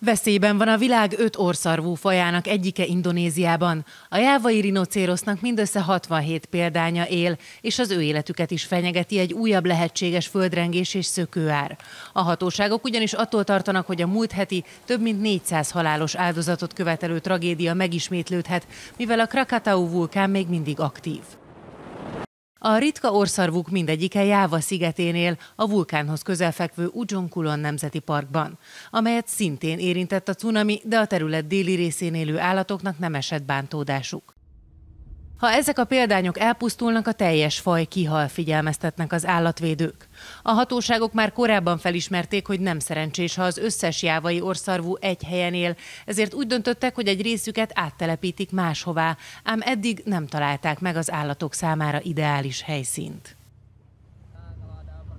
Veszélyben van a világ öt orszarvú fajának egyike Indonéziában. A jávai rinocérosznak mindössze 67 példánya él, és az ő életüket is fenyegeti egy újabb lehetséges földrengés és szökőár. A hatóságok ugyanis attól tartanak, hogy a múlt heti több mint 400 halálos áldozatot követelő tragédia megismétlődhet, mivel a Krakatau vulkán még mindig aktív. A ritka orszarvuk mindegyike Jáva szigetén él, a vulkánhoz fekvő Ujjongkulon Nemzeti Parkban, amelyet szintén érintett a cunami, de a terület déli részén élő állatoknak nem esett bántódásuk. Ha ezek a példányok elpusztulnak, a teljes faj kihal figyelmeztetnek az állatvédők. A hatóságok már korábban felismerték, hogy nem szerencsés, ha az összes jávai orszarvú egy helyen él, ezért úgy döntöttek, hogy egy részüket áttelepítik máshová, ám eddig nem találták meg az állatok számára ideális helyszínt.